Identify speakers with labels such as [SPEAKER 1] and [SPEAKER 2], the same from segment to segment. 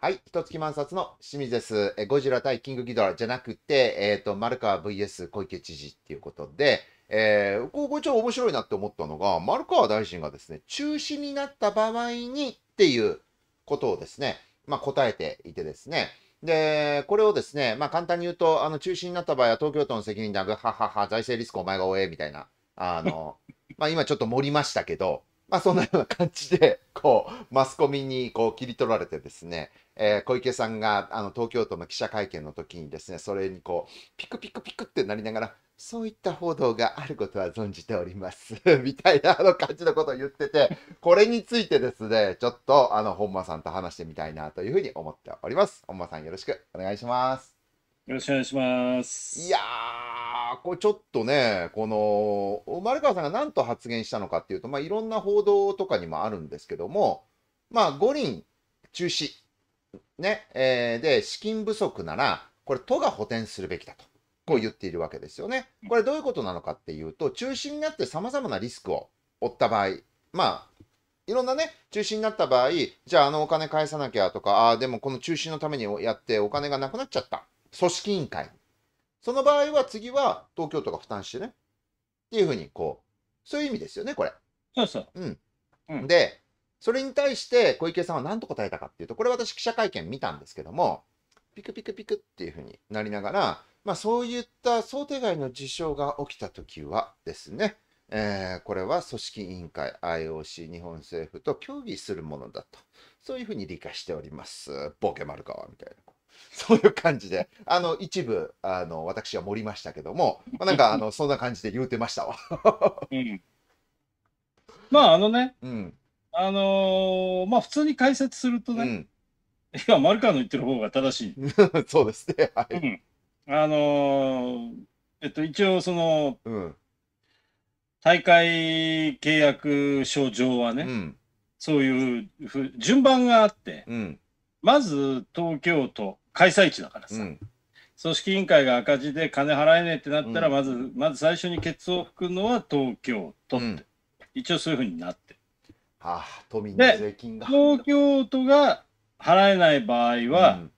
[SPEAKER 1] はい、ひつ月満札の清水です。えゴジラ対キングギドラじゃなくて、えっ、ー、と、丸川 VS 小池知事っていうことで、えー、ここちょっと面白いなって思ったのが、丸川大臣がですね、中止になった場合にっていうことをですね、まあ、答えていてですね、で、これをですね、まあ、簡単に言うと、あの、中止になった場合は東京都の責任だが、ははは、財政リスクお前が追え、みたいな、あの、まあ、今ちょっと盛りましたけど、まあ、そんなような感じで、こう、マスコミにこう切り取られてですね、えー、小池さんがあの東京都の記者会見の時にですねそれにこうピクピクピクってなりながらそういった報道があることは存じております みたいなあの感じのことを言っててこれについてですねちょっとあの本間さんと話してみたいなというふうに思っております本間さんよろしくお願いしますよろしくお願いしますいやこれちょっとねこの丸川さんが何と発言したのかっていうとまあいろんな報道とかにもあるんですけどもまあ五輪中止ね、えー、で、資金不足なら、これ、都が補填するべきだと、こう言っているわけですよね。これ、どういうことなのかっていうと、中心になってさまざまなリスクを負った場合、まあ、いろんなね、中止になった場合、じゃああのお金返さなきゃとか、ああ、でもこの中心のためにやってお金がなくなっちゃった。組織委員会。その場合は次は東京都が負担してね。っていうふうに、こう、そういう意味ですよね、これ。そうそう。うん。うん、で、それに対して小池さんは何と答えたかっていうと、これ私記者会見見たんですけども、ピクピクピクっていうふうになりながら、まあ、そういった想定外の事象が起きた時はですね、えー、これは組織委員会、IOC、日本政府と協議するものだと、そういうふうに理解しております。ボケ丸川みたいな。そういう感じで、あの一部あの私は盛りましたけども、まあ、なんかあのそんな感じで言うてましたわうん。
[SPEAKER 2] まああのね、うん、あのー、まあ普通に解説するとね、うん、いや、丸川の言ってる方が正しい。そうですね、はい。うん、あのー、えっと、一応、その、うん、大会契約書上はね、うん、そういうふ順番があって、まず東京都、開催地だからさ。組織委員会が赤字で金払えねえってなったら、まず、まず最初にケツを拭くのは東京都って、一応そういうふうになってああ、都民の税金が。東京都が払えない場合は、うん、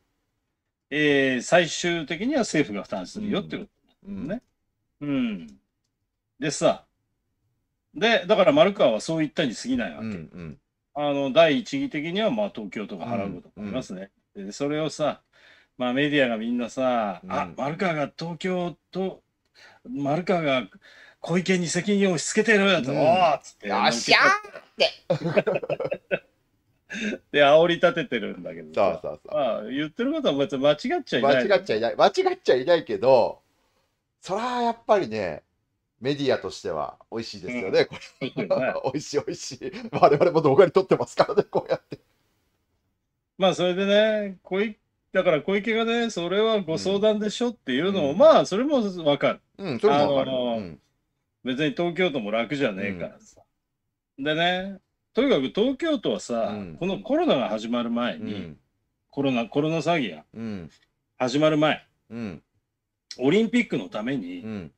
[SPEAKER 2] えー、最終的には政府が負担するよってことね。うん。うん、でさ、で、だから丸川はそう言ったに過ぎないわけ。うんうん、あの第一義的にはまあ東京都が払うことになりますね。うんうん、でそれをさ、まあ、メディアがみんなさ、うん、あ丸川が東京と丸川が小池に責任を押し付けてる、うん、っつって。よっしゃ
[SPEAKER 1] ーって。で、煽り立ててるんだけど。そうそうそう。まあ、言ってることは別に間違っちゃいない。間違っちゃいない。間違っちゃいないけど、そはやっぱりね、メディアとしては美味しいですよね、うん、これ。美味しい美味しい。我々も動画に撮ってますからね、こうやって。
[SPEAKER 2] まあ、それでね、小池、だから小池がね、それはご相談でしょっていうのも、うん、まあ、それもわかる。うん、それもわかる。あのーうん別に東京都も楽じゃねえからさ。うん、でね、とにかく東京都はさ、うん、このコロナが始まる前に、うん、コロナ、コロナ詐欺や。始まる前、オリンピックのために、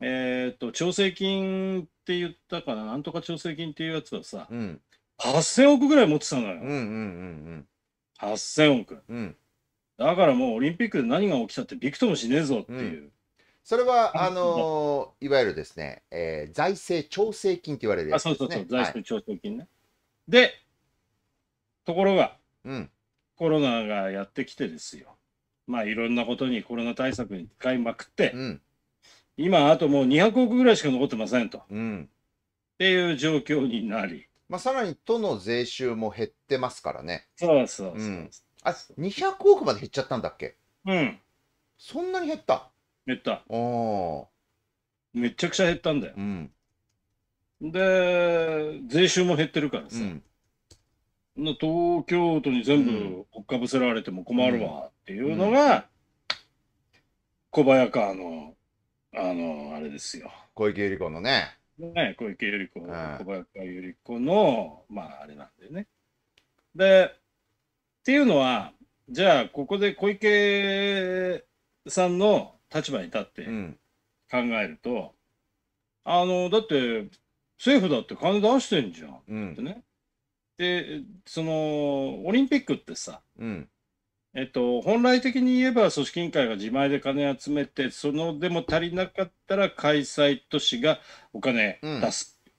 [SPEAKER 2] えっと、調整金って言ったかな、なんとか調整金っていうやつはさ、うん、8000億ぐらい持ってたのよ。うんうんうんうん8000億、うん、だからもうオリンピックで何が起きたってびくともしねえぞっていう、
[SPEAKER 1] それは、あのー、いわゆるですね、えー、財政調整金と言われるやつです、ね、あそうそうそう、財政調整金ね。はい、
[SPEAKER 2] で、ところが、うん、コロナがやってきてですよ、まあ、いろんなことにコロナ対策に使いまくって、うん、今、あともう200億ぐらいしか残ってませんと、うん、って
[SPEAKER 1] いう状況になり、まあ、さらに都の税収も減ってますからね。そうそうそうそう、うん、あ200億まで減っちゃったんだっけうん。そんなに減った減っためちゃくちゃ減ったんだよ、うん、
[SPEAKER 2] で税収も減ってるからさ、うん、東京都に全部追っかぶせられても困るわっていうのが、小早川のあのあれですよ
[SPEAKER 1] 小池百合子のねね小池百合子、小早
[SPEAKER 2] 川百合子のまああれなんだよねでっていうのはじゃあここで小池さんの立場に立って考えると、うん、あのだって政府だって金出してんじゃんってね、うん、でそのオリンピックってさ、うんえっと、本来的に言えば組織委員会が自前で金集めてそのでも足りなかったら開催都市がお金出す、うん、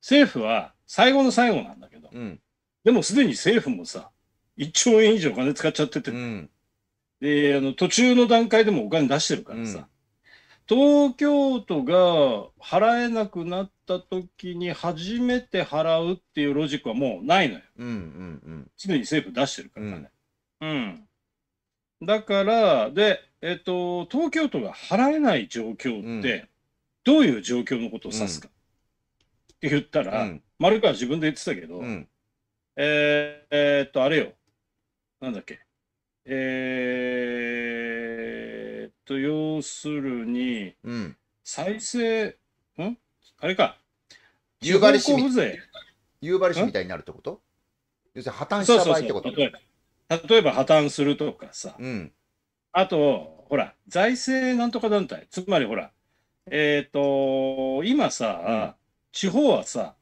[SPEAKER 2] 政府は最後の最後なんだけど、うん、でもすでに政府もさ1兆円以上金使っちゃってて、うん、であの途中の段階でもお金出してるからさ、うん、東京都が払えなくなった時に初めて払うっていうロジックはもうないのよ、うんうんうん、常に政府出してるからね、うん、うん、だからで、えっと、東京都が払えない状況って、どういう状況のことを指すか、って言ったら、うん、丸川自分で言ってたけど、うん、ええー、っとあれよなんだっけえー、と、要
[SPEAKER 1] するに、うん。再生、んあれか。夕張市み夕張市みたいになるってこと要するに破綻した場合ってこと例
[SPEAKER 2] えば破綻するとかさ。うん。あと、ほら、財政なんとか団体、つまりほら、えっ、ー、と、今さ、うん、地方はさ、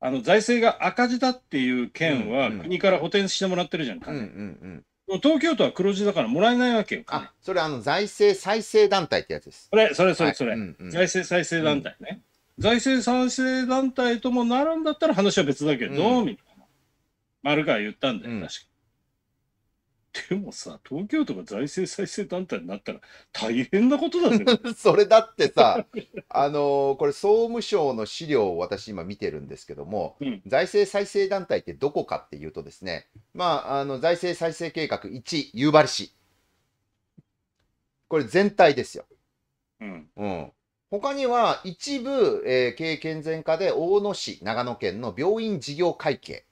[SPEAKER 2] あの財政が赤字だっていう県は国から補填してもらってるじゃん、うんうんう
[SPEAKER 1] ん、東京都は黒字だからもらえないわけよ。あ、それあの財政再生団体ってやつです。
[SPEAKER 2] それ、それ、それ、それ、うんうん、財政再生団体
[SPEAKER 1] ね、うん。財政再生団
[SPEAKER 2] 体ともなるんだったら話は別だけど、うん、みたいな。丸川言ったんだよ、確か。
[SPEAKER 1] でもさ、東京都が財政再生団体になったら大変なことだ それだってさ、あのー、これ総務省の資料を私今見てるんですけども、うん、財政再生団体ってどこかっていうとですね、まあ、あの財政再生計画1、夕張市。これ全体ですよ。うん。うん。他には一部、えー、経営健全化で大野市、長野県の病院事業会計。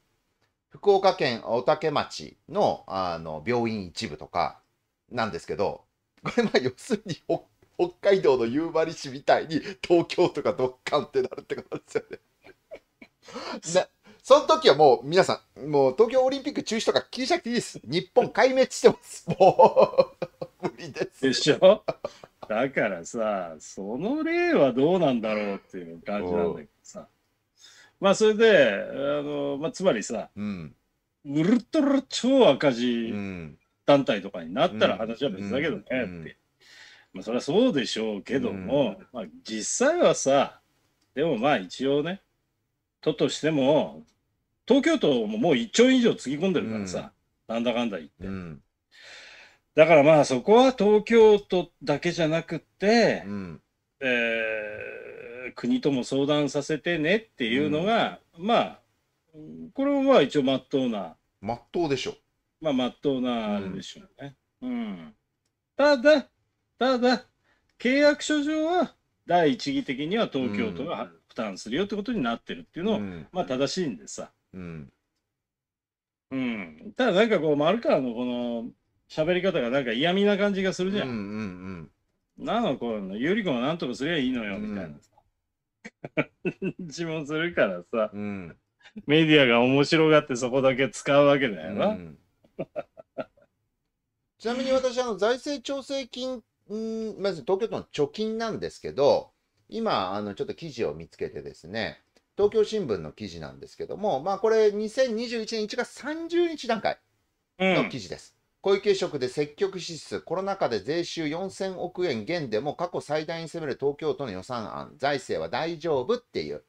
[SPEAKER 1] 福岡県大竹町のあの病院一部とかなんですけど、これまあ要するに北海道の夕張市みたいに東京とかドッカンってなるってことですよね。なその時はもう皆さん、もう東京オリンピック中止とか気にしなくていいです。日本壊滅してます。もう 無理です。でしょ
[SPEAKER 2] だからさ、その例はどうなんだろうっていう感じなんだけどさ。まあそれで、あのまあ、つまりさ、うん、ウルトラ超赤字団体とかになったら話は別だけどねって、うんうん、まあ、それはそうでしょうけども、まあ、実際はさでもまあ一応ね都としても東京都ももう1兆円以上つぎ込んでるからさ、なんだかんだ言って、だからまあそこは東京都だけじゃなくて、うん、えー国とも相談させてねっていうのが、うん、まあこれもまあ一応まっとうなまっとうでしょまあまっとうなあれでしょうね、うん、うん、ただただ契約書上は第一義的には東京都が負担するよってことになってるっていうのを、うん、まあ正しいんでさ、うんうん、ただなんかこう丸川のこの喋り方がなんか嫌味な感じがするじゃん。うんうんうん、なのこうゆり子はなんとかすりゃいいのよみたいな。じもするからさ、うん、メディアが面白がってそこだけ使うわけだよな。うん、
[SPEAKER 1] ちなみに私、あの財政調整金、んまず東京都の貯金なんですけど、今、あのちょっと記事を見つけてですね、東京新聞の記事なんですけども、まあ、これ、2021年1月30日段階の記事です。うん小池職で積極支出、コロナ禍で税収4000億円減でも過去最大に攻める東京都の予算案、財政は大丈夫っていう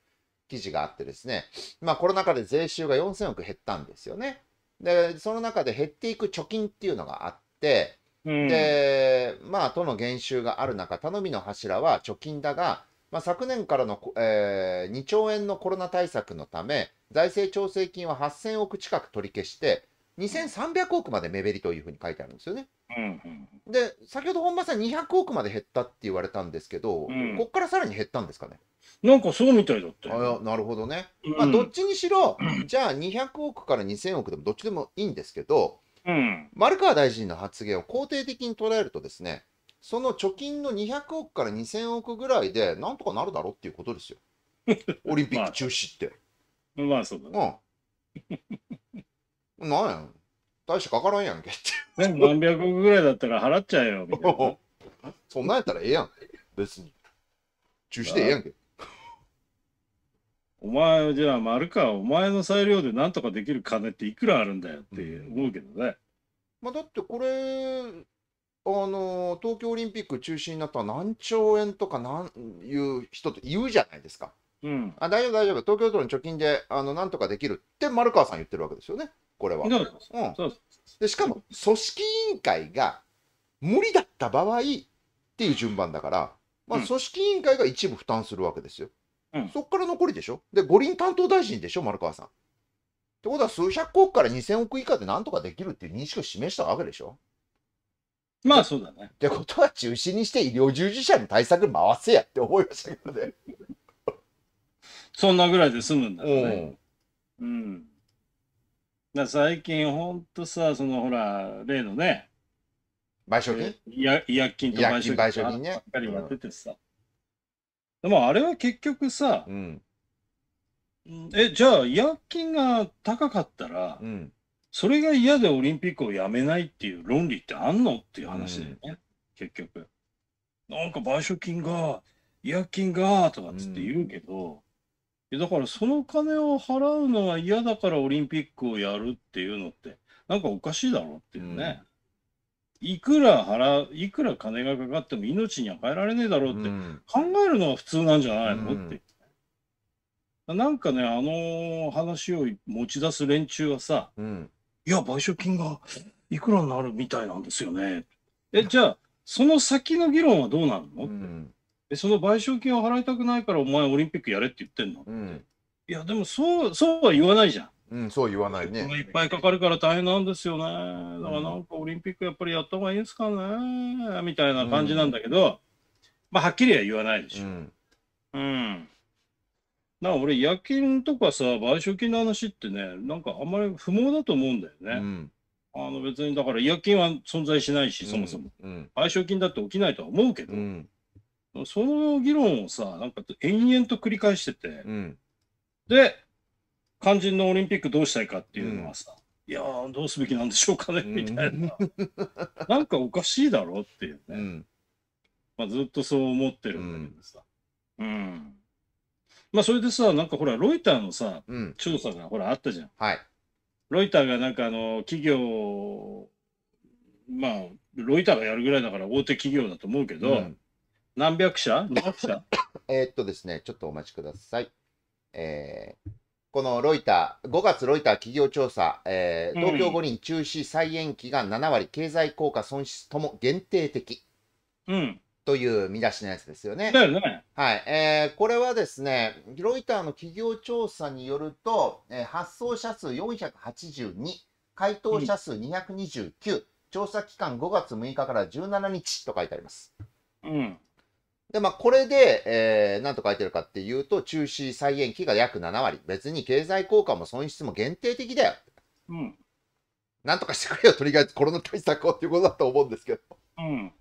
[SPEAKER 1] 記事があってですね、まあコロナ禍で税収が4000億減ったんですよね。で、その中で減っていく貯金っていうのがあって、うん、で、まあ都の減収がある中、頼みの柱は貯金だが、まあ、昨年からの、えー、2兆円のコロナ対策のため、財政調整金は8000億近く取り消して、2300億まで目減りというふうに書いてあるんですよね。うんうん、で、先ほど本間さん200億まで減ったって言われたんですけど、うん、ここからさらに減ったんですかね。なんかそうみたいだったなるほどね。まあ、どっちにしろ、じゃあ200億から2000億でもどっちでもいいんですけど、うん、丸川大臣の発言を肯定的に捉えるとですね、その貯金の200億から2000億ぐらいで、なんとかなるだろうっていうことですよ。オリンピック中止って。まあ、まあ、そうだね。うんなん大してかからんやんけって。何百億ぐらいだったら払っちゃえよ、みたいな。そんなんやったらええやん。別に。中止でええやんけ。
[SPEAKER 2] お前、じゃあ、丸か、お前の裁量でなんとかできる金っていくらあるんだよって思うけど
[SPEAKER 1] ね。うん、まあ、だってこれ、あの東京オリンピック中止になったら何兆円とかなんいう人って言うじゃないですか。うん、あ大丈夫、大丈夫、東京都の貯金であのなんとかできるって丸川さん言ってるわけですよね。これは。うん、でしかも、組織委員会が無理だった場合っていう順番だから、まあ、組織委員会が一部負担するわけですよ。うん、そこから残りでしょ。で、五輪担当大臣でしょ、丸川さん。ってことは、数百億から2000億以下でなんとかできるっていう認識を示したわけでしょ。まあそうだね。ってことは中止にして医療従事者に対策回せやって思いましたけどね。そんなぐ
[SPEAKER 2] らいで済むんだよね。うん。うんな最近ほんとさ、そのほら、例のね、賠償金違約金と賠償金金ね。ばっかりやっててさ。でもあれは結局さ、うん、え、じゃあ違約金が高かったら、うん、それが嫌でオリンピックをやめないっていう論理ってあんのっていう話だよね、結局。なんか賠償金が、違約金が、とかっつって言うけど、やだからその金を払うのは嫌だからオリンピックをやるっていうのってなんかおかしいだろっていうね、うん、いくら払ういくら金がかかっても命には変えられねえだろうって考えるのは普通なんじゃないの、うん、って、うなんかねあの話を持ち出す連中はさ、いや賠償金がいくらになるみたいなんですよねえじゃあその先の議論はどうなるの、ってえその賠償金を払いたくないからお前オリンピックやれって言ってんの、うん、いやでもそうそうは言わないじゃん。
[SPEAKER 1] うん、そう言わないね。い
[SPEAKER 2] っぱいかかるから大変なんですよね。だからなんかオリンピックやっぱりやった方がいいんですかねみたいな感じなんだけど、うん、まあはっきりは言わないでしょ。うん。うん、な俺、夜勤とかさ、賠償金の話ってね、なんかあんまり不毛だと思うんだよね。うん、あの別にだから、夜勤は存在しないし、そもそも。賠償金だって起きないとは思うけど。うんその議論をさ、なんか延々と繰り返してて、うん、で、肝心のオリンピックどうしたいかっていうのはさ、うん、いやどうすべきなんでしょうかね、みたいな、うん、なんかおかしいだろっていうね、まあ、ずっとそう思ってるんだけどさ。うんまあ、それでさ、なんかほら、ロイターのさ、調査がほらあったじゃん。はい、ロイターがなんかあの、企業、まあ、ロイターがやるぐらいだから大手企業だと思うけど、何百社何百社
[SPEAKER 1] えっとですね、ちょっとお待ちください。えー、このロイター、5月ロイター企業調査、えー、東京五輪中止再延期が7割、経済効果損失とも限定的。うん。という見出しのやつですよね。よね。はい。えー、これはですね、ロイターの企業調査によると、えー、発送者数482、回答者数229、うん、調査期間5月6日から17日と書いてあります。うん。で、まあ、これで、えー、なんと書いてるかっていうと、中止再延期が約7割。別に経済効果も損失も限定的だよ。うん。なんとかしてくれよ、とりあえずコロナ対策をっていうことだと思うんですけど。うん。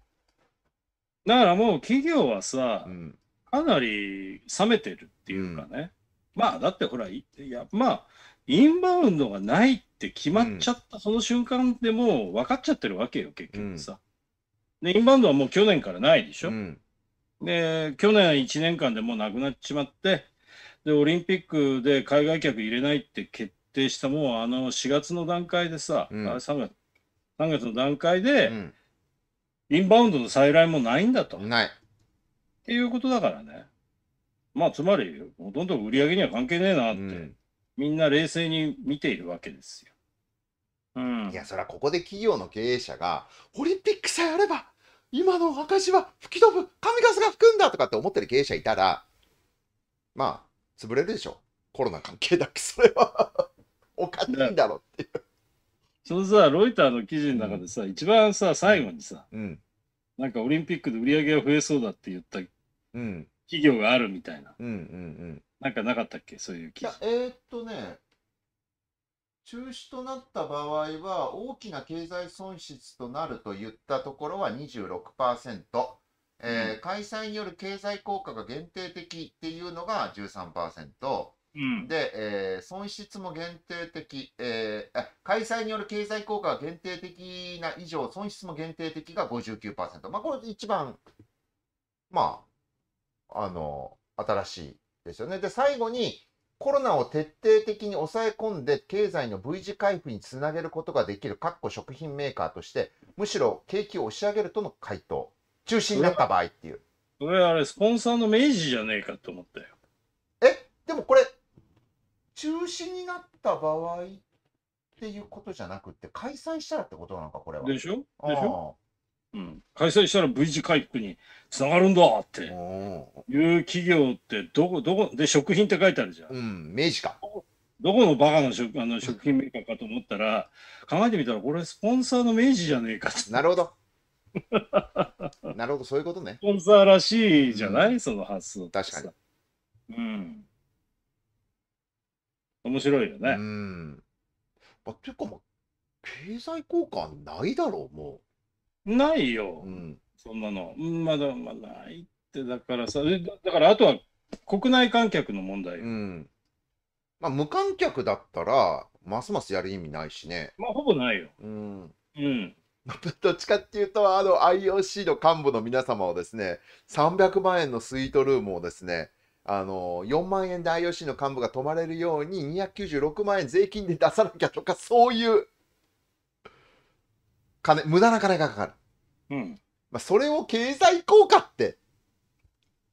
[SPEAKER 1] だから
[SPEAKER 2] もう企業はさ、うん、かなり冷めてるっていうかね。うん、まあ、だってほら、いや、まあ、インバウンドがないって決まっちゃった、その瞬間でもう分かっちゃってるわけよ、結局さ。うん、で、インバウンドはもう去年からないでしょ。うんで、去年1年間でもうなくなっちまって、で、オリンピックで海外客入れないって決定した、もうあの4月の段階でさ、うん、あ3月、3月の段階で、うん、インバウンドの再来もないんだと。ない。っていうことだからね。まあ、つまり、ほとんど売り上げには関係
[SPEAKER 1] ねえなって、うん、みんな冷静に見ているわけですよ。うん、いや、そりゃここで企業の経営者が、オリンピックさえあれば、今の赤字は吹き飛ぶ神ガスが吹くんだとかって思ってる経営者いたら、まあ、潰れるでしょ。コロナ関係だけそれは おかしいんだろうっていう。そのさ、ロ
[SPEAKER 2] イターの記事の中でさ、うん、一番さ、最後にさ、うん、なんかオリンピックで売り上げが増えそうだって言った企業があるみたいな。うんうんうん、なんかなかったっけそうい
[SPEAKER 1] う記事。えー、っとね、中止となった場合は、大きな経済損失となるといったところは26%、えー、開催による経済効果が限定的っていうのが13%、うん、で、えー、損失も限定的、えー、開催による経済効果が限定的な以上、損失も限定的が59%、まあ、これ一番、まあ、あの、新しいですよね。で、最後に、コロナを徹底的に抑え込んで経済の V 字回復につなげることができるかっこ食品メーカーとしてむしろ景気を押し上げるとの回答中止になった場合っていう
[SPEAKER 2] それあれスポンサーの明治じゃねえかと思ったよえで
[SPEAKER 1] もこれ中止になった場合っていうことじゃなくて開催したらって
[SPEAKER 2] ことなのかこれはでしょでしょうん、開催したら V 字回復につながるんだっていう企業ってどこどこで食品って書いてあるじゃん。うん、明治か。どこのバカな食あの食品メーカーかと思ったら、考えてみたら、これ、スポンサーの明治じゃねえかなるほど。
[SPEAKER 1] なるほど、
[SPEAKER 2] そういうことね。スポンサーらしいじゃない、うん、その発想。確かに。うん。面白いよね。うん。まあ、
[SPEAKER 1] ていうか、まあ、経済効果
[SPEAKER 2] ないだろう、もう。ないよ、うん、そんなの。まだまだないっ
[SPEAKER 1] て、だからさ、だからあとは国内観客の問題。うん、まあ、無観客だったら、ますますやる意味ないしね。まあ、ほぼないよ。うん。うん。どっちかっていうと、あの IOC の幹部の皆様をですね、300万円のスイートルームをですね、あの4万円で IOC の幹部が泊まれるように296万円税金で出さなきゃとかそういう金、無駄な金がかかる。うん。まあ、それを経済効果って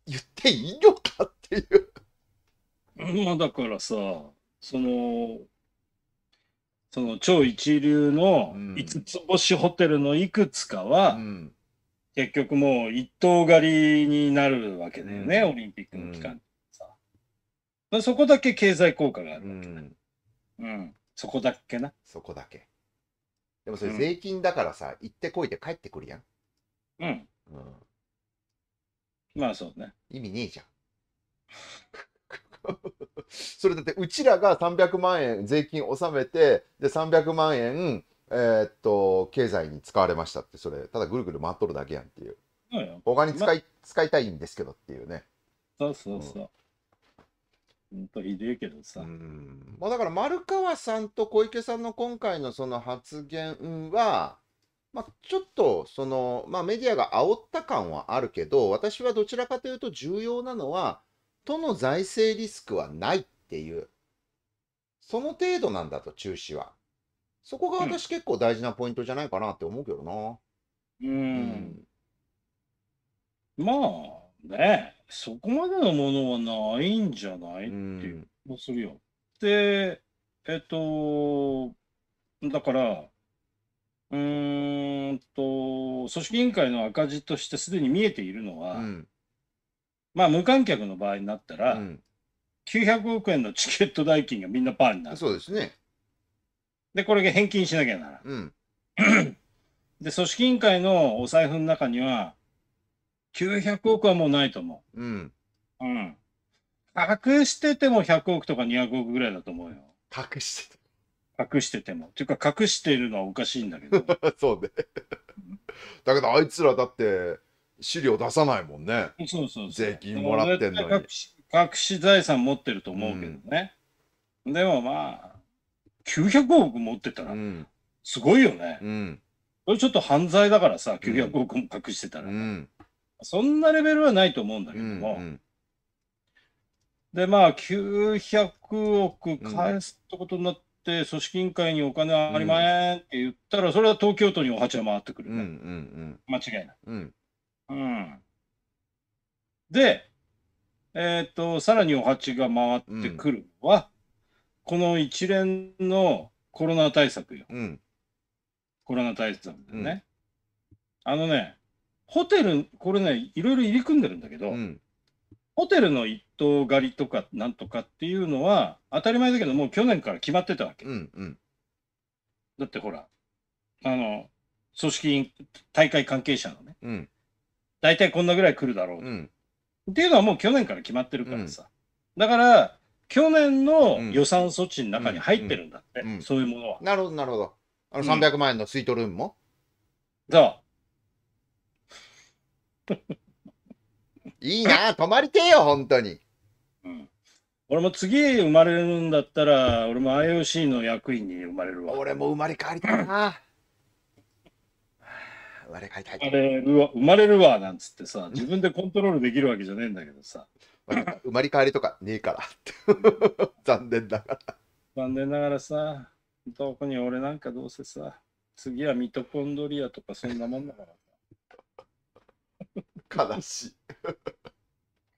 [SPEAKER 1] 言っていいのかっていう。まあだか
[SPEAKER 2] らさ、その、その超一流の五つ星ホテルのいくつかは、結局もう一棟狩りになるわけだよね、うん、オリンピックの期間さ、うん、そこだけ経
[SPEAKER 1] 済効果があるわけだ、うん、うん、そこだけなそこだけでもそれ税金だからさ、行ってこいで帰ってくるやん。うん。うん、まあそうね。意味ねえじゃん。それだってうちらが300万円税金納めてで300万円えーっと経済に使われましたってそれただぐるぐる回っとるだけやんっていうそう他に使い,、使いたいんですけどっていうねそうそうそう。本当ひでえけどさ。うんまあ、だから丸川さんと小池さんの今回のその発言は、まあ、ちょっとその、まあ、メディアが煽った感はあるけど、私はどちらかというと重要なのは、都の財政リスクはないっていう、その程度なんだと、中止は。そこが私結構大事なポイントじゃないかなって思うけどな。うん。うん、まあね、そこまでのものはないんじゃないっていう気も
[SPEAKER 2] するよ。で、えっと、だから、うーんと、組織委員会の赤字としてすでに見えているのは、うん、まあ無観客の場合になったら、うん、900億円のチケット代金がみんなパーになる。そうですね。で、これが返金しなきゃなら、うん、で、組織委員会のお財布の中には、900億はもうないと思う。うん。うん。隠してても100億とか200億ぐらいだと思うよ。隠してて隠してても。っていうか隠しているのはおかしいんだけど。そうね。だけどあいつらだって資料出さないもんね。そうそう税金もらってんのに。隠し隠し財産持ってると思うけどね。うん、でもまあ、900億持ってたら、すごいよね。うん、それちょっと犯罪だからさ、900億も隠してたら。うんそんなレベルはないと思うんだけども、うんうん、で、まあ、900億返すってことになって、組織委員会にお金ありまえんって言ったら、それは東京都にお鉢が回ってくるね。うんうんうん、間違いない。うん。うん、で、えっ、ー、と、さらにお鉢が回ってくるのは、この一連のコロナ対策よ。コロナ対策でね。あのね、ホテル、これね、いろいろ入り組んでるんだけど、うん、ホテルの一棟狩りとかなんとかっていうのは、当たり前だけど、もう去年から決まってたわ
[SPEAKER 1] け。うんうん、
[SPEAKER 2] だってほら、あの、組織大会関係者のね、うん、大体こんなぐらい来るだろう、うん、っていうのはもう去年から決まってるからさ。だから、去年
[SPEAKER 1] の予算措置の中に入ってるんだって、そういうものは。なるほど、なるほど。300万円のスイートルームも、そう。いいな、泊まりてえよ、本当に。うん。俺も次生ま
[SPEAKER 2] れるんだったら、俺も IOC の役員に生まれるわ。俺も生まれ変わりたいな。生まれ変わりたい。生まれるわ、生まれるわ、なんつってさ、自分でコントロールできるわけじゃねえんだけどさ。生まれ変わりとかねえから。
[SPEAKER 1] 残念ながら。
[SPEAKER 2] 残念ながらさ、特に俺なんかどうせさ、次はミトコンドリアとかそんなもんだから。悲しい。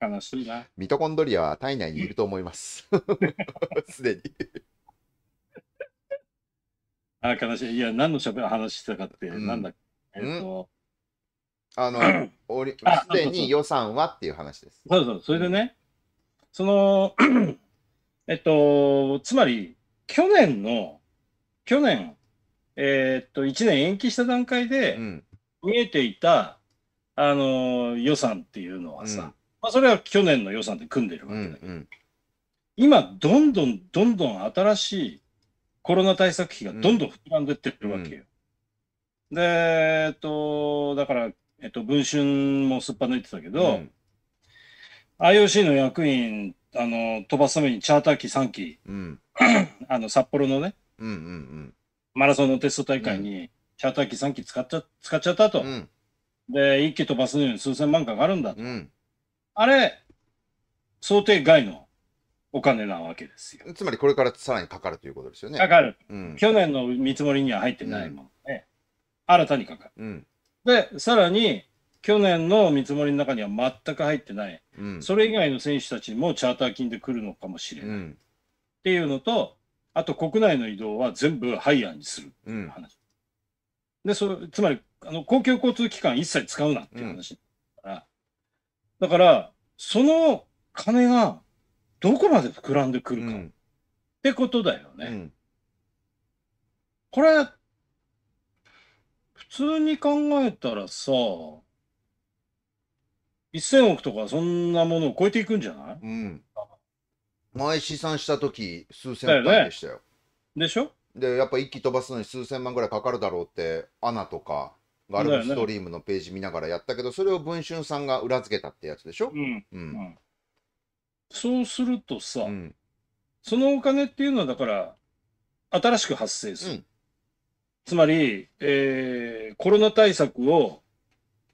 [SPEAKER 2] 悲しいな。
[SPEAKER 1] ミトコンドリアは体内にいると思います。
[SPEAKER 2] すでに。あ、悲しい。いや、何のしゃべ話してたかって、うん、なんだっけ、えっと。あの、す
[SPEAKER 1] でに予算はっていう話で
[SPEAKER 2] す。そうそう、それでね、その、えっと、つまり、去年の、去年、えー、っと、1年延期した段階で、見えていたあの予算っていうのはさ、うん、まあ、それは去年の予算で組んでるわけだけど、うんうん、今、どんどんどんどん新しいコロナ対策費がどんどん膨らんでってるわけよ。うん、で、えっと、だから、えっと、文春もすっぱ抜いてたけど、うん、IOC の役員あの飛ばすためにチャーター機3機、うん、あの札幌のね、うんうんうん、マラソンのテスト大会にチャーター機3機使っちゃ使っちゃったと。うんで、一気飛ばすのに数千万かかるんだと。うん、あれ、想定外のお金なわけです
[SPEAKER 1] よ。つまりこれからさらにかかるということですよね。かかる。うん、
[SPEAKER 2] 去年の見積もりには入ってないもんね。うん、新たにかかる。で、さらに、去年の見積もりの中には全く入ってない、うん、それ以外の選手たちもチャーター金で来るのかもしれない、うん、っていうのと、あと国内の移動は全部ハイヤーにするっていう話。うん、でそつまりあの公共交通機関一切使うなっていう話だから、うん、だからその金がどこまで膨らんでくるか、うん、ってことだよね。うん、これ普通に考えたらさ1000億とかそんなものを超えていくんじゃない、うん、前試算した
[SPEAKER 1] 時数千らいでしたよ。よね、でしょでやっぱ一気飛ばすのに数千万ぐらいかかるだろうってアナとかルストリームのページ見ながらやったけど、それを文春さんが裏付けたってやつでしょ、うんうん、そうするとさ、
[SPEAKER 2] そのお金っていうのはだから新しく発生する、つまり、えー、コロナ対策を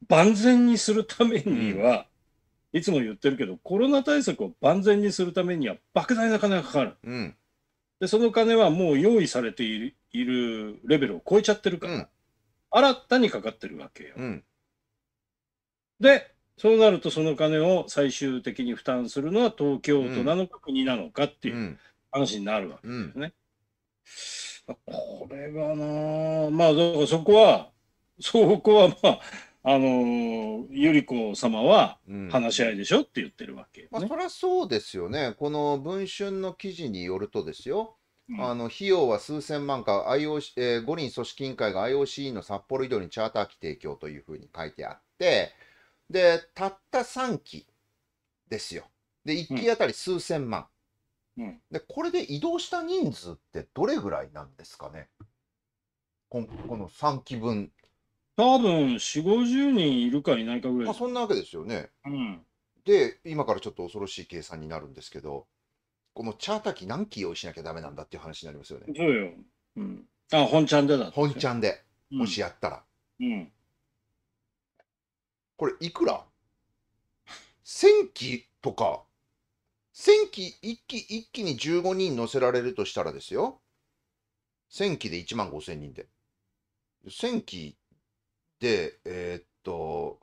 [SPEAKER 2] 万全にするためには、いつも言ってるけどコロナ対策を万全にするためには莫大な金がかかる、でその金はもう用意されているレベルを超えちゃってるから、新たにかかってるわけよ。うん、で、そうなるとその金を最終的に負担するのは東京都なのか国なのかっていう話になるわけですね。これがなまあそこはそこはまああの百合子様は
[SPEAKER 1] 話し合いでしょっ
[SPEAKER 2] て言ってるわけ、
[SPEAKER 1] ねうん、まあ、そりゃそうですよねこの「文春」の記事によるとですよあの費用は数千万か IOC、えー、五輪組織委員会が IOC の札幌移動にチャーター機提供というふうに書いてあってでたった3機ですよで1機当たり数千万、うん、でこれで移動した人数ってどれぐらいなんですかねここの3機分多分4 5 0人いるかいないかぐらい、まあ、そんなわけですよね、うん、で今からちょっと恐ろしい計算になるんですけどこのチャーター機何機用意しなきゃダメなんだっていう話になりますよね。そうよ。うん。あ、本ちゃんでだ。本ちゃんで、もしやったら。うん。これ、いくら千0 0機とか、千0 0 0機、一機、1機に15人乗せられるとしたらですよ。千0 0機で1万5千人で。千0 0機で、えー、っと、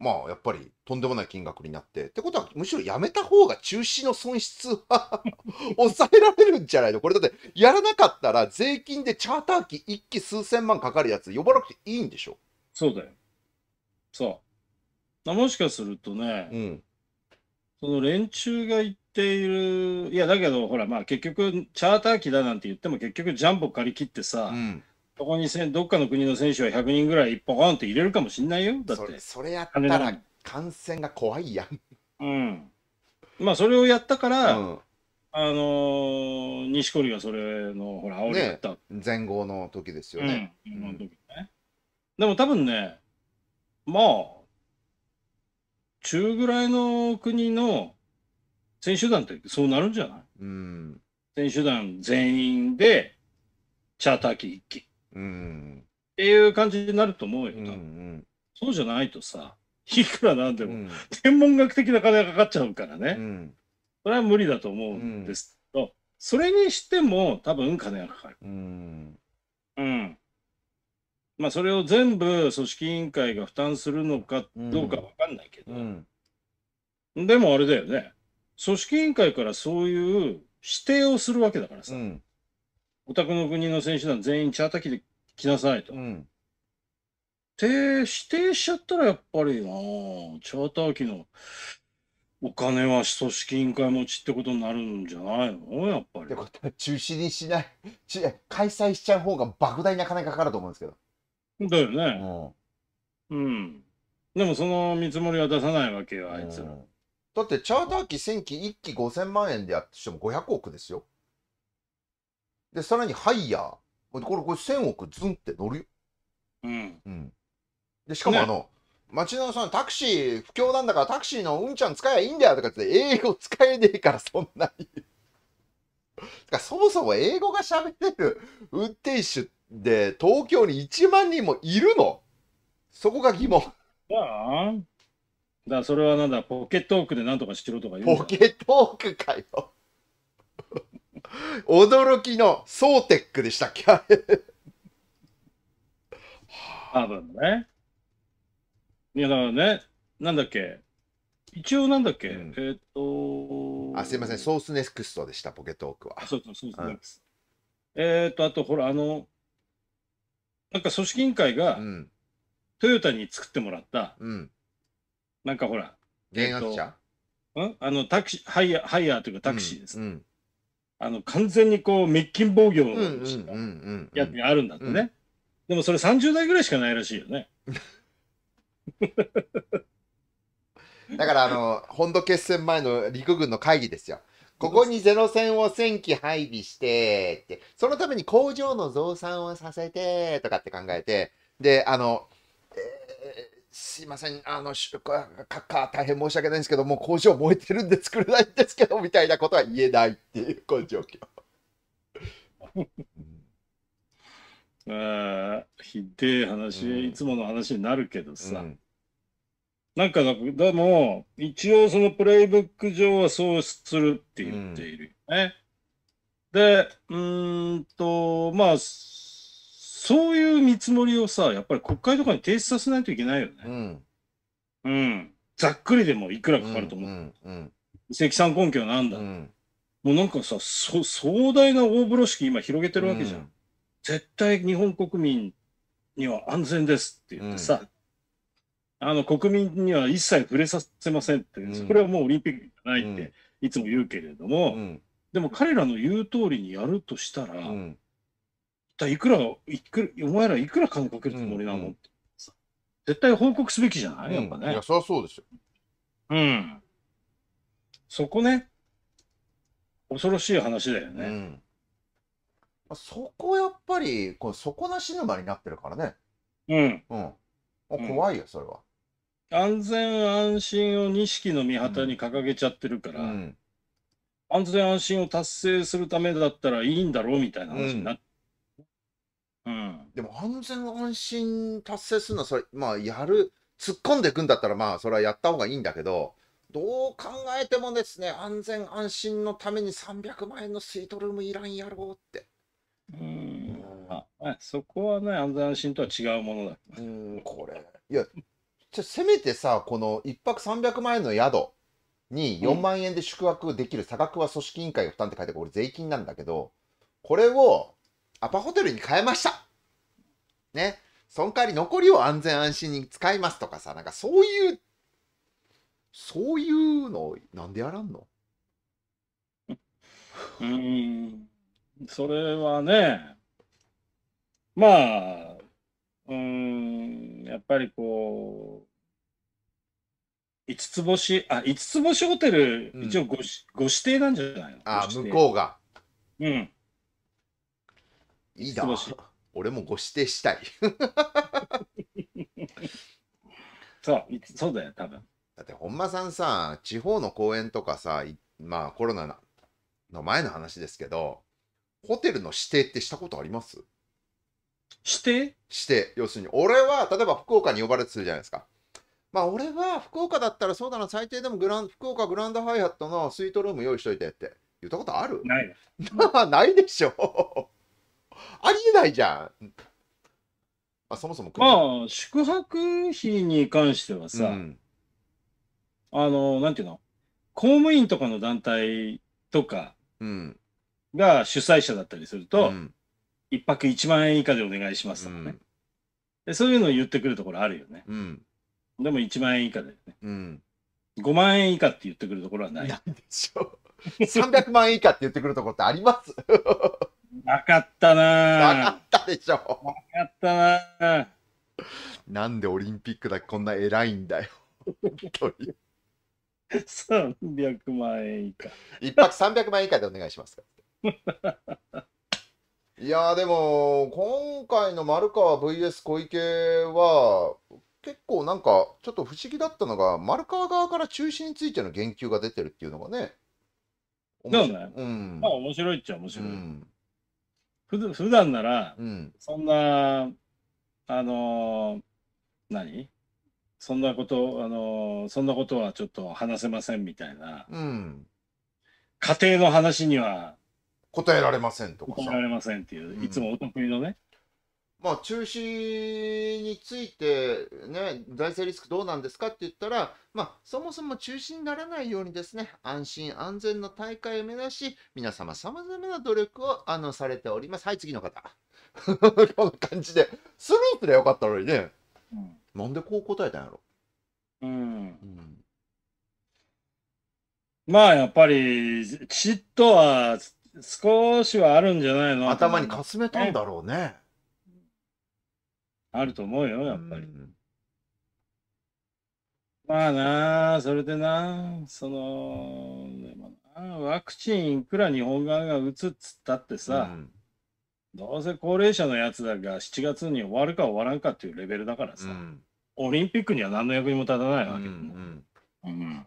[SPEAKER 1] まあ、やっぱりとんでもない金額になって。ってことは、むしろやめた方が中止の損失は 抑えられるんじゃないのこれだって、やらなかったら税金でチャーター機1機数千万かかるやつ呼ばなくていいんでしょそうだよ。そう。もしかすると
[SPEAKER 2] ね、うん、その連中が言っている、いや、だけど、ほら、まあ結局、チャーター機だなんて言っても結局、ジャンボ借り切ってさ、うんそこにせどっかの国の選手は100人ぐらいポコンって入れるかもしれないよだってそ
[SPEAKER 1] れやったら感染が怖いやん、
[SPEAKER 2] うんまあそれをやったから、う
[SPEAKER 1] あのー
[SPEAKER 2] 錦織がそれのほらおりだった、全、前後の時ですよね、
[SPEAKER 1] うんうんの時ね
[SPEAKER 2] でも多分ねまあ中ぐらいの国の選手団ってそうなるんじゃないうん選手団全員でチャーター機1機
[SPEAKER 1] うん、っ
[SPEAKER 2] ていう感じになると思うよ、うんうん、そうじゃないとさいくらなんでも、うん、天文学的な金がかかっちゃうからね、うん、それは無理だと思うんですけど、それにしても多分金がかかる。うんまあ、それを全部組織委員会が負担するのかどうか分かんないけど、でもあれだよね組織委員会からそういう指定をするわけだからさ、うん、お宅の国の選手団全員チャーター機で来なさいと。うん。て指定しちゃったらやっぱりなチャーター機の
[SPEAKER 1] お金は組織委員会持ちってことになるんじゃないのやっぱり。ってことは中止にしない開催しちゃう方が莫大な金かかると思うんですけど。だよね。うん。でもその見積もりは出さないわけよあいつら、だってチャーター機1000機1機5000万円でやってしても500億ですよ。で、さらにハイヤー。これ、これ、これ1000億ズンって乗るよ。うん。うん。で、しかもあの、町のそのタクシー、不況なんだからタクシーのうんちゃん使えばいいんだよとか言って、英語使えねえからそんなに。だからそもそも英語が喋れる運転手で東京に1万人もいるのそこが疑問。だあ、だからそれはなんだ、ポケットオークでなんとかしろとか言うポケケトークかよ。驚きのソーテックでしたっけあれ。多分ね。いや、だからね、なんだっけ。一応なんだっけ、うん、えっ、ー、とあ、すいません、ソースネクストでした、ポケットークは。そうそう、うん、
[SPEAKER 2] えっ、ー、と、あと、ほら、あの、なんか組織委員会が、うん、トヨタに作ってもらった、うん、なんかほら、電車、えー、うんあの、タクシー、ハイヤー、ハイヤーというかタクシーです、んあの完全にこう滅菌防御のやつがあるんだってね。でもそれ30
[SPEAKER 1] 代ぐらいしかないらしいよね。だからあの本土決戦前の陸軍の会議ですよ。ここにゼロ戦を1000機配備してって、そのために工場の増産をさせてとかって考えて、で、あの、えすいません、あの、カかカか、大変申し訳ないんですけど、もう工場燃えてるんで作れないんですけど、みたいなことは言えないっていう、こう状況。
[SPEAKER 2] あひでえ話、うん、いつもの話になるけどさ、うん、なんかでも一応そのプレイブック上はそうするって言っているよね、うん、でうんとまあそういう見積もりをさ、やっぱり国会とかに提出させないといけないよね。うん。うん、ざっくりでもいくらかかると思う。うんうん、積算根拠なんだ。うん、もうなんかさそ、壮大な大風呂敷今広げてるわけじゃん。絶対日本国民には安全ですって言ってさ、あの国民には一切触れさせませんって、それはもうオリンピックじゃないっていつも言うけれども、でも彼らの言う通りにやるとしたら、体いくらいくお前らいくら金かけるつもりなの、うんうん、絶対報告すべきじゃない、うん、やっぱね。
[SPEAKER 1] いや、そりゃそうですよ。うん。そこね、恐ろしい話だよね。うんそこやっぱり、この底なし沼になってるからね。うん。うん。怖いよ、それは。安全安心を
[SPEAKER 2] 錦の御旗に掲げちゃってるから、うん、安全安心を達成するためだったらいいんだろうみたいな話になっ
[SPEAKER 1] うん、でも安全安心達成するのはそれまあやる突っ込んでいくんだったらまあそれはやった方がいいんだけどどう考えてもですね安全安心のために300万円のスイートルームいらんやろうって。うんあそこはね安全安心とは違うものだ。うんこれいやじゃせめてさこの1泊300万円の宿に4万円で宿泊できる差額は組織委員会が負担って書いてある税金なんだけどこれをアパホテルに変えました。ね。その代わり残りを安全安心に使いますとかさ、なんかそういう、そういうの、なんでやらんの うん、
[SPEAKER 2] それはね、まあ、うん、やっぱりこう、5つ星、あ、5つ星ホテル、一応ご,、しご指定なんじゃないの
[SPEAKER 1] あ、向こうが。うん。いいな。俺もご指定したい。そう、そうだよ、多分。だって本間さんさ、地方の公園とかさ、まあコロナの前の話ですけど、ホテルの指定ってしたことあります指定指定。要するに、俺は、例えば福岡に呼ばれてするじゃないですか。まあ俺は福岡だったらそうだな、最低でもグラン福岡グランドハイハットのスイートルーム用意しといてって言ったことあるない ないでしょありえないじゃん。あそもそもまあ宿泊費に関してはさ、うん、あ
[SPEAKER 2] のなんていうの公務員とかの団体とかが主催者だったりすると、うん、1泊1万円以下でお願いしますとかね、うん、でそういうのを言ってくるところあるよね、うん、でも1万円以下だよね、うん、5
[SPEAKER 1] 万円以下って言ってくるところはないなんでしょう300万円以下って言ってくるところってありますなかったななかったでしょ。なかったななんでオリンピックだけこんな偉いんだよ。本当に。300万円以下。一泊300万円以下でお願いします。いやでも、今回の丸川 VS 小池は、結構なんか、ちょっと不思議だったのが、丸川側から中止についての言及が出てるっていうのがね。面白い。うん、まあ
[SPEAKER 2] 面白いっちゃ面白い。うんふ普段なら、うん、そんな、あの何そんなこと、あのそんなことはちょっと話せませんみたいな、うん、家庭の話には答えられませんとか答えられませんっていう、いつもお得意のね、
[SPEAKER 1] まあ、中止について、ね、財政リスクどうなんですかって言ったら、まあ、そもそも中止にならないようにですね、安心安全の大会を目指し、皆様さまざまな努力をあのされております。はい、次の方。こな感じで、スループでよかったのにね、うん、なんでこう答えたんやろ。うん、うんまあやっぱり、嫉妬は少
[SPEAKER 2] しはあるんじゃないの頭にかすめたんだろうね。あると思うよ、やっぱり。まあなあ、それでな、その、ワクチンいくら日本側が打つっつったってさ、うん、どうせ高齢者のやつだが7月に終わるか終わらんかっていうレベルだからさ、うん、オリンピックには何の役にも立たないわけでも、うん、うん、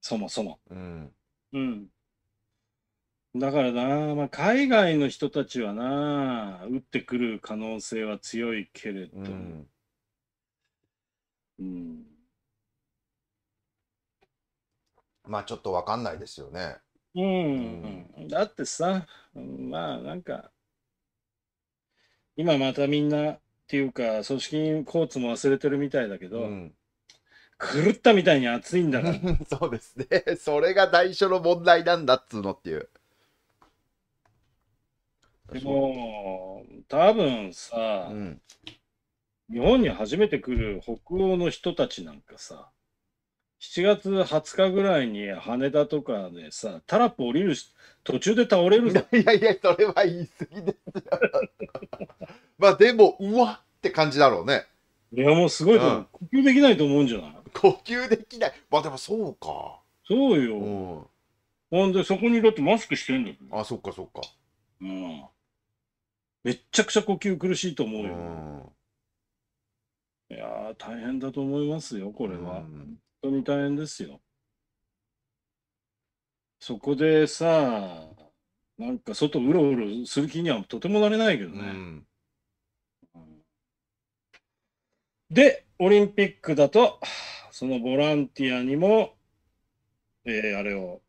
[SPEAKER 2] そもそも。うん、だからな、まあ、海外の人たちはな、打ってくる可能性は強
[SPEAKER 1] いけれど、うん、うん、まあちょっとわかんないですよね。
[SPEAKER 2] うん、うん、だってさ、まあなんか、今またみんなっていうか、組織コーツも忘れてるみたいだけど、うん狂ったみたいに
[SPEAKER 1] 熱いんだから そうですねそれが最初の問題なんだっつうのっていうでも、多分さ、うん、
[SPEAKER 2] 日本に初めて来る北欧の人たちなんかさ、7月20日ぐらいに羽田とかでさ、タラップ降りるし、途中で倒れる いやいや、それは言い過ぎで まあでも、うわって感じだろうね。いや、もうすごい、うん、呼吸できないと思うんじゃない呼吸できない。まあでもそうか。そうよ。うん、ほんで、そこにだってマスクしてんだよ。あ、そっかそっか。うん。めっちゃくちゃ呼吸苦しいと思うよ。いやー、大変だと思いますよ、これは。本当に大変ですよ。そこでさ、なんか外うろうろする気にはとてもなれないけどね。うんで、オリンピックだと、そのボランティアにも、えー、あれを、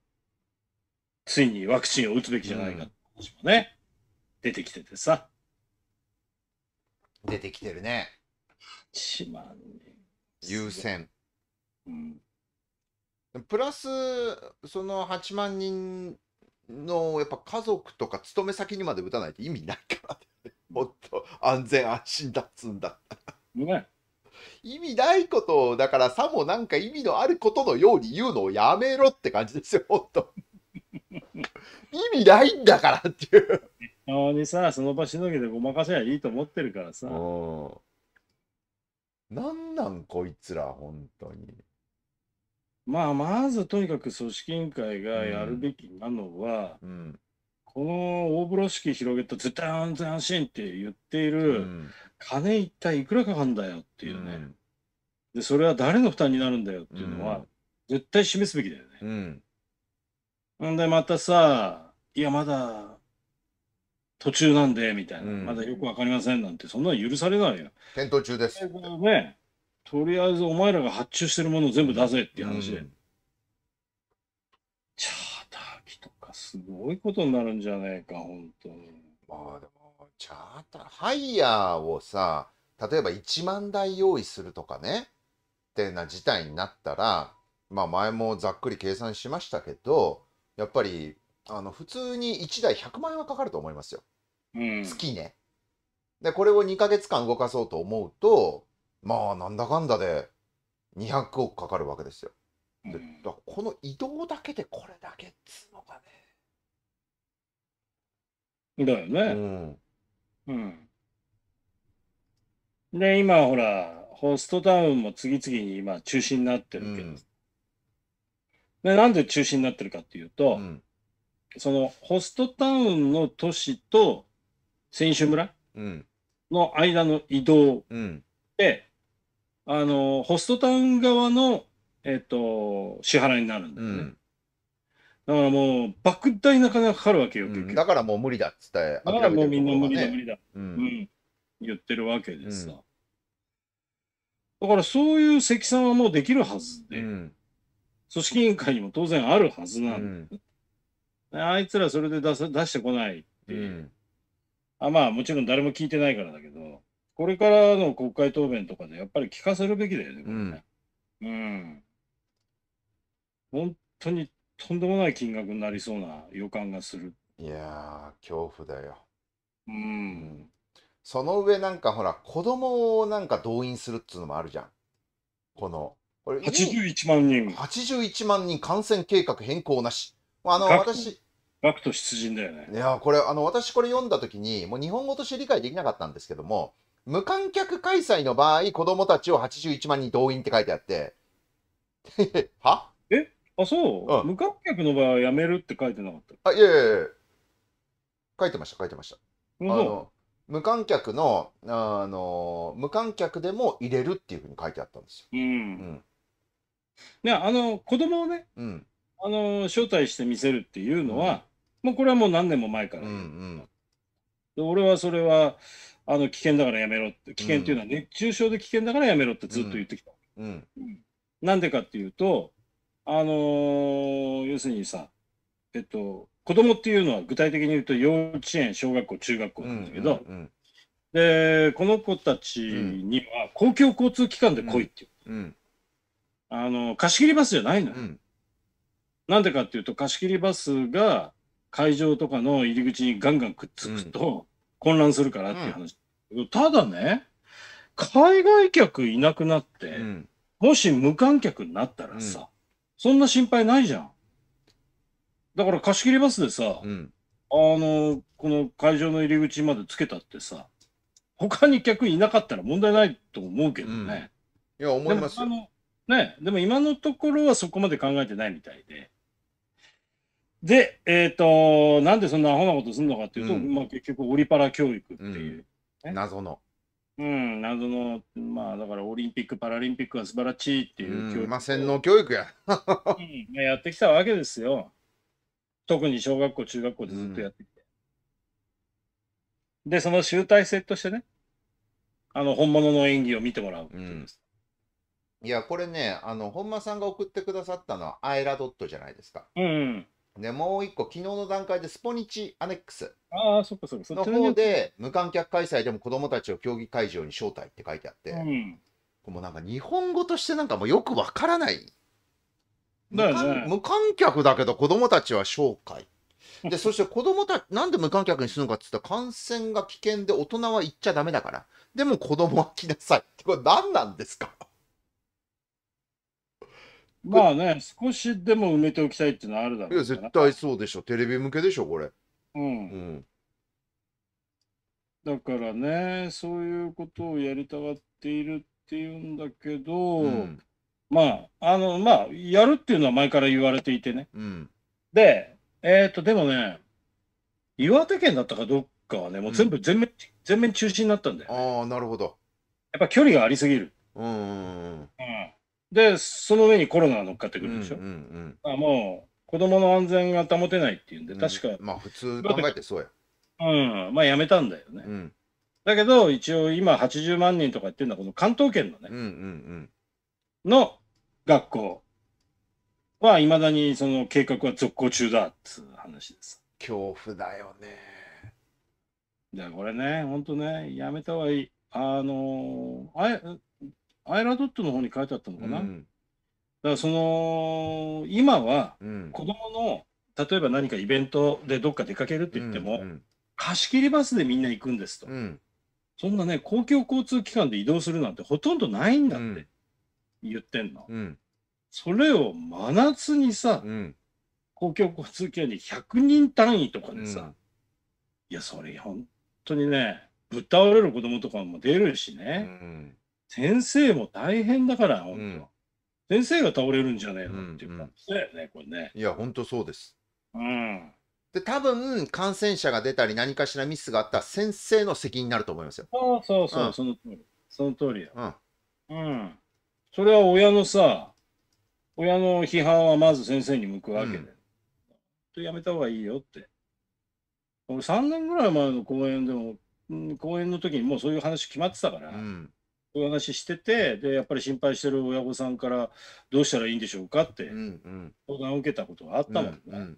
[SPEAKER 2] ついにワクチンを打つべきじ
[SPEAKER 1] ゃないかって話もね。出てきててさ。出てきてるね。8万人。優先。うん。プラス、その8万人のやっぱ家族とか勤め先にまで打たないと意味ないから、ね、もっと安全安心だっつんだ。ね、意味ないことだからさもなんか意味のあることのように言うのをやめろって感じですよ、もっと。意味な
[SPEAKER 2] いんだからっていう。にさ、その場しのぎでごまかせばいいと思ってるからさ。うん。な
[SPEAKER 1] んなんこいつら、本当に。
[SPEAKER 2] まあ、まずとにかく組織委員会がやるべきなのは、うん、この大風呂敷広げた絶対安全安心って言っている、うん、金一体いくらかかんだよっていうね、うん、で、それは誰の負担になるんだよっていうのは、絶対示すべきだよね。うん、んで、またさ、いや、まだ途中なんで、みたいな、うん、まだよくわかりませんなんて、そんな許されないよ。検討中です。ね、とりあえずお前らが発注してるものを全部出せっていう話で。うん、チャーター機とかすごいことになるんじゃねえか、本当に。まあでも、
[SPEAKER 1] チャーター、ハイヤーをさ、例えば1万台用意するとかね、ってな事態になったら、まあ前もざっくり計算しましたけど、やっぱり、あの普通に1台100万円はかかると思いますよ。月ね。で、これを2ヶ月間動かそうと思うと、まあ、なんだかんだで200億かかるわけですよ。でだこの移動だけでこれだけっつうのか
[SPEAKER 2] ね。だよね。うん。うん、で、今ほら、ホストタウンも次々に今中止になってるけど、うん、でなんで中止になってるかっていうと、うん、そのホストタウンの都市と選手村の間の移動うん。で、あの、ホストタウン側の、えっと、支払いになるんだよね。ん。だからもう、莫大な金がかかるわけよ、結局。だからもう無理だっつってからもうみんな無理だ、無理だ、ううん。言ってるわけです。うんだからそういう積算はもうできるはずうで、ん。組織委員会にも当然あるはずなんだ、ん。あいつらそれで出さ出してこないってういう。ん。あまあもちろん誰も聞いてないからだけど、これからの国会答弁とかでやっぱり聞かせるべきだよね、これね。うん。本当にとんでもない金額になりそうな予感がする。い
[SPEAKER 1] や恐怖だよ。うん。その上なんかほら、子供をなんか動員するっつうのもあるじゃん。この。これ81万人。81万人感染計画変更なし。あの、私、バク出陣だよね。いや、これ、あの、私これ読んだ時に、もう日本語として理解できなかったんですけども、無観客開催の場合、子供たちを81万人動員って書いてあって、はえあ、そう、うん、無観客の場合はやめるって書いてなかったあ、いやいやいや。書いてました、書いてました。あの無観客の、あの、無観客でも入れるっていうふうに書いてあったんですよ。うん。うん
[SPEAKER 2] ね、あの子供をね、うん、あの招待して見せるっていうのは、もうこれはもう何年も前から、うんうんで俺はそれはあの危険だからやめろって危険っていうのは熱中症で危険だからやめろってずっと言ってきた、うんな、んでかっていうとあのー、要するにさえっと子供っていうのは具体的に言うと幼稚園小学校中学校なんだけど、うんうんうん、でこの子たちには公共交通機関で来いっていう、うんうん、あの貸し切りバスじゃないのよ、うん、なんでかっていうと貸し切りバスが会場とかの入り口にガンガンくっつくと混乱するからっていう話、うん、ただね海外客いなくなって、うん、もし無観客になったらさ、うん、そんな心配ないじゃんだから貸し切りバスでさ、あのこの会場の入り口までつけたってさ他に客いなかったら問題ないと思うけどね、いや思いますよねでも今のところはそこまで考えてないみたいでで、えっ、ー、と、なんでそんなアホなことするのかっていうと、うん、まあ結局オリパラ教育っていう、ね、謎の。うん、謎の、まあだからオリンピック・パラリンピックは素晴らしいっていう教育、まあ洗脳教育や、うんやってきたわけですよ。特に小学校、中学校でずっとやってきて。で、その集大成としてね、あの
[SPEAKER 1] 本物の演技を見てもらうっていうです、うん、いや、これね、あの本間さんが送ってくださったのはアイラドットじゃないですか。うん、うんで、もう一個、昨日の段階でスポニチアネックスああ、そっかそか。その方で、無観客開催でも子供たちを競技会場に招待って書いてあって、うん。もうなんか日本語としてなんかもうよくわからない。
[SPEAKER 2] 無観無
[SPEAKER 1] 観客だけど子供たちは紹介。で、そして子供たち、なんで無観客にするのかって言ったら感染が危険で大人は行っちゃだめだから。でも子供は来なさいってこれ何なんですかまあね、少しでも埋めておきたいっていうのはあるだろう、いや、絶対そうでしょ。テレビ向けでしょ、これ。
[SPEAKER 2] うん。うん、だからね、そういうことをやりたがっているっていうんだけど、うん、まあ、あの、まあ、やるっていうのは前から言われていてね。うん、で、えっ、ー、と、でもね、岩手県だったかどっかはね、もう全部全面、うん、全面中止になったんだよ、ね、ああ、なるほど。やっぱ距離がありすぎる。うん。うんで、その上にコロナが乗っかってくるでしょ。うんうんうん、あもう、子供の安全が保てないっていうんで、確か、うん、まあ、普通考えてそうや。うん、まあ、やめたんだよね。うん、だけど、一応、今、80万人とか言ってるのは、この関東圏のね、うんうんうん、の学校はいまだにその計画は続行中だっいう話です。恐怖だよね。じゃあ、これね、ほんとね、やめたほうがいい。あのー、あれ、アイラドットの方に書いてあったのかな。うんだからその今は子供の例えば何かイベントでどっか出かけるって言っても、うん貸し切りバスでみんな行くんですと、うんそんなね公共交通機関で移動するなんてほとんどないんだって言ってんの、うんそれを真夏にさうん公共交通機関に100人単位とかでさ、うんいやそれ本当にねぶっ倒れる子供とかも出るしうね、ん先生も大変だから、本当、うん、先生が倒れるんじゃねえ
[SPEAKER 1] のっていう感じ
[SPEAKER 2] だよね、これね。い
[SPEAKER 1] や、本当そうです。うん。で、多分、感染者が出たり、何かしらミスがあったら、先生の責任になると思いますよ。
[SPEAKER 2] そうそうそう、うん、その通
[SPEAKER 1] り。その通りだ。
[SPEAKER 2] うん。うん。それは親のさ、親の批判はまず先生に向くわけで。うん、やめた方がいいよって。俺、3年ぐらい前の講演でも、うん、講演の時にもうそういう話決まってたから。うんお話しててでやっぱり心配してる親御さんからどうしたらいいんでしょうかって相談を受けたことがあったもんね。うんうん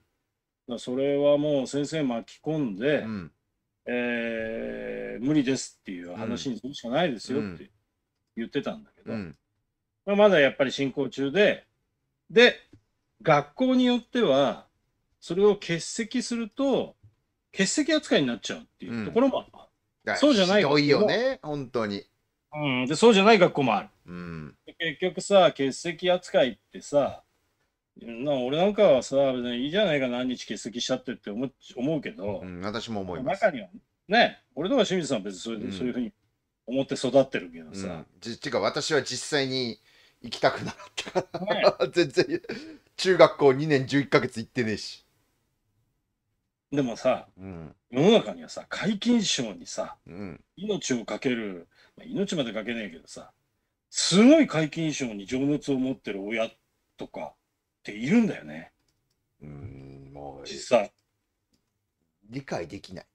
[SPEAKER 2] それはもう先生巻き込んで、うん、えー、無理ですっていう話にするしかないですよって言ってたんだけど、うんまあ、まだやっぱり進行中でで学校によってはそれを欠席すると欠席扱いになっちゃうっていうところも、うん、そうじゃないよね本当にうん、でそうじゃない学校もある。うん。結局さ、欠席扱いってさ、な俺なんかはさ、別にいいじゃないか、何日欠席しちゃってって思っ思うけど
[SPEAKER 1] う、ん、私も思います。中にはね、俺とか清水さんは別にそう,、うんそういうふうに思って育ってるけどうさん、、じてか私は実際に行きたくなかったかねら 全然中学校2年11ヶ月行ってねえし、でもさ、
[SPEAKER 2] うん世の中にはさ、皆勤賞にさ、うん、命をかけるまあ、命までかけねえけどさ、すごい皆勤賞に情熱を持ってる親とかっているんだよね。うん、もう。実際。理解できない。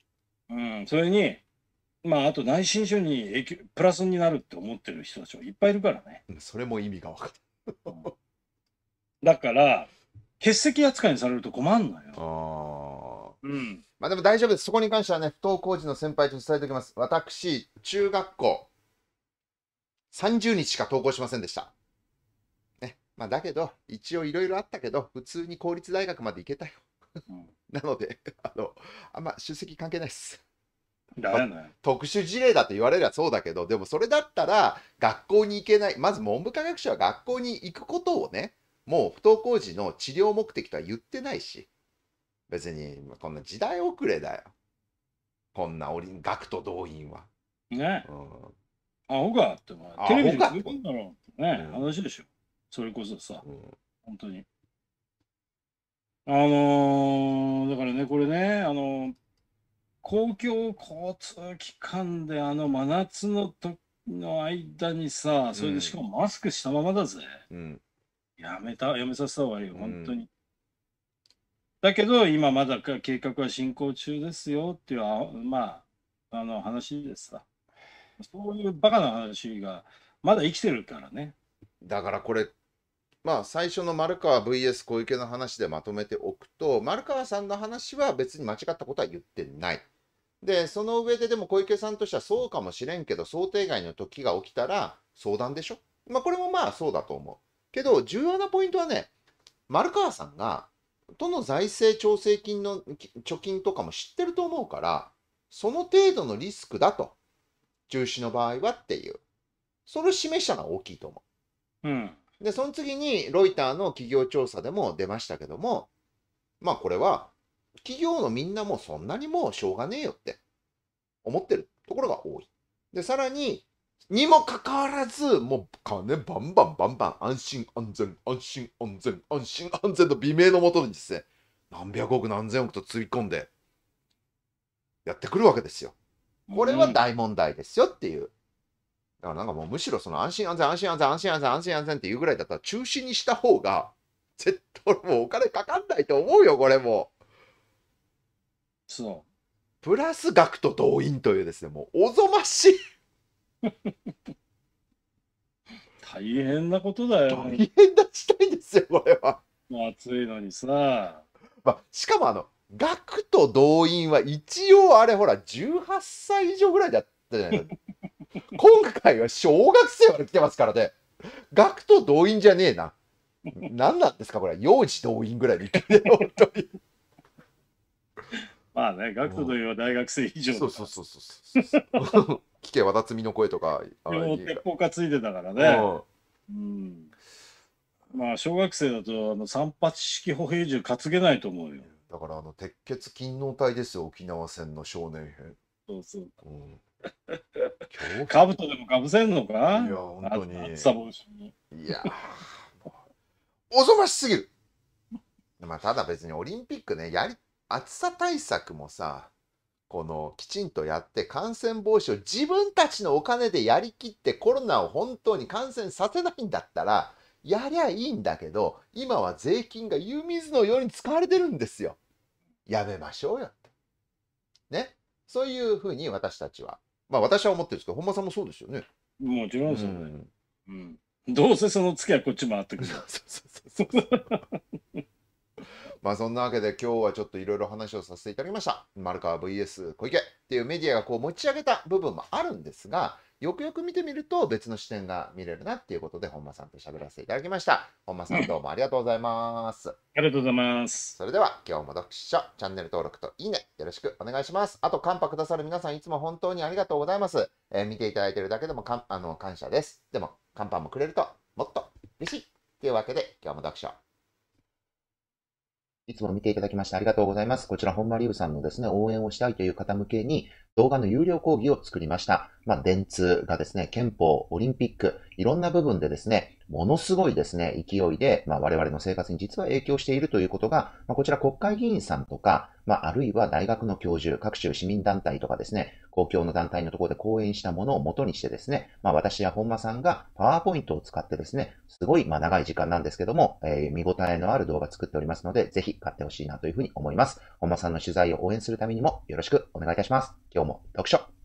[SPEAKER 2] うん、それに、まあ、あと内申書に影響プラスになるって思ってる人たちもいっぱいいるからね。それも意味が分か
[SPEAKER 1] る。だから、欠席扱いにされると困るのよ。あうん、まあでも大丈夫です。そこに関してはね、不登校時の先輩と伝えておきます。私、中学校、30日しか投稿しませんでした。ね。まあ、だけど、一応いろいろあったけど、普通に公立大学まで行けたよ。うん、なので、あの、あんま出席関係ないです。特殊事例だと言われればそうだけどでもそれだったら学校に行けないまず文部科学省は学校に行くことをねもう不登校時の治療目的とは言ってないし別にこんな時代遅れだよこんな学徒動員は。ね、うん、ア
[SPEAKER 2] ホかって、まあ、テレビで続くんだろうね、うん話でしょ。それこそさ、うん本当に。あのーだからね、これね、あのー公共交通機関であの真夏のとの間にさ、それでしかもマスクしたままだぜ。うんやめた、やめさせた方がいいよ、本当に。だけど、今まだか計画は進行中ですよっていう、あまあ、あの話でさ。そういうバカな
[SPEAKER 1] 話がまだ生きてるからね。だからこれ、まあ、最初の丸川 VS 小池の話でまとめておくと、丸川さんの話は別に間違ったことは言ってない。で、その上ででも小池さんとしてはそうかもしれんけど、想定外の時が起きたら相談でしょまあ、これもまあそうだと思う。けど、重要なポイントはね、丸川さんが、都の財政調整金の貯金とかも知ってると思うから、その程度のリスクだと。中止の場合はっていう。それを示したのは大きいと思う。うん。で、その次にロイターの企業調査でも出ましたけども、まあこれは企業のみんなもそんなにもうしょうがねえよって思ってるところが多い。で、さらに、にもかかわらず、もう金バンバンバンバン安心安全安心安全安心安全と美名のもとにですね、何百億何千億とつぎ込んでやってくるわけですよ。これは大問題ですよっていう。だからなんかもうむしろその安心安全安心安全安心安全安心安全っていうぐらいだったら中止にした方が絶対もうお金かかんないと思うよこれも。そう。プラス額と動員というですねもうおぞましい 大変なことだよ。大変なしたいんですよこれは。暑いのにさ。まあ、しかもあの学徒動員は一応あれほら18歳以上ぐらいだったじゃないか。今回は小学生まで来てますからね。学徒動員じゃねえな。何なんですかこれ幼児動員ぐらいで本当に。まあね、学徒といは大学生以上、うん、そうそうそうそうそう。聞け、わつみの声とか。もう鉄
[SPEAKER 2] 砲担いでたからね。うん。まあ、小学生だと、
[SPEAKER 1] あの、三八式歩兵銃担げないと思うよ。だからあの鉄血勤王隊ですよ沖縄戦の少年編そうそう、
[SPEAKER 2] うん、かぶとでもかぶせんのかいや本
[SPEAKER 1] 当にいやおぞましすぎるまあただ別にオリンピックねやり暑さ対策もさこのきちんとやって感染防止を自分たちのお金でやりきってコロナを本当に感染させないんだったらやりゃいいんだけど今は税金が湯水のように使われてるんですよ。やめましょうよって。ね。そういうふうに私たちは。まあ私は思ってるんですけど、本間さんもそうですよね。もちろんそう、ね、うん、うん、どうせその月はこっち回ってくる。まあそんなわけで今日はちょっといろいろ話をさせていただきました。丸川 VS 小池っていうメディアがこう持ち上げた部分もあるんですが、よくよく見てみると別の視点が見れるなっていうことで本間さんと喋らせていただきました本間さんどうもありがとうございますありがとうございますそれでは今日も読書チャンネル登録といいねよろしくお願いしますあとカンパくださる皆さんいつも本当にありがとうございます、えー、見ていただいてるだけでもかんあの感謝ですでもカンパもくれるともっと嬉しいというわけで今日も読書いつも見ていただきましてありがとうございます。こちら、本間リブさんのですね、応援をしたいという方向けに、動画の有料講義を作りました。まあ、電通がですね、憲法、オリンピック、いろんな部分でですね、ものすごいですね、勢いで、まあ、我々の生活に実は影響しているということが、まあ、こちら国会議員さんとか、まあ、あるいは大学の教授、各種市民団体とかですね、公共の団体のところで講演したものを元にしてですね、まあ、私や本間さんがパワーポイントを使ってですね、すごい、まあ、長い時間なんですけども、えー、見応えのある動画作っておりますので、ぜひ買ってほしいなというふうに思います。本間さんの取材を応援するためにもよろしくお願いいたします。今日も読書。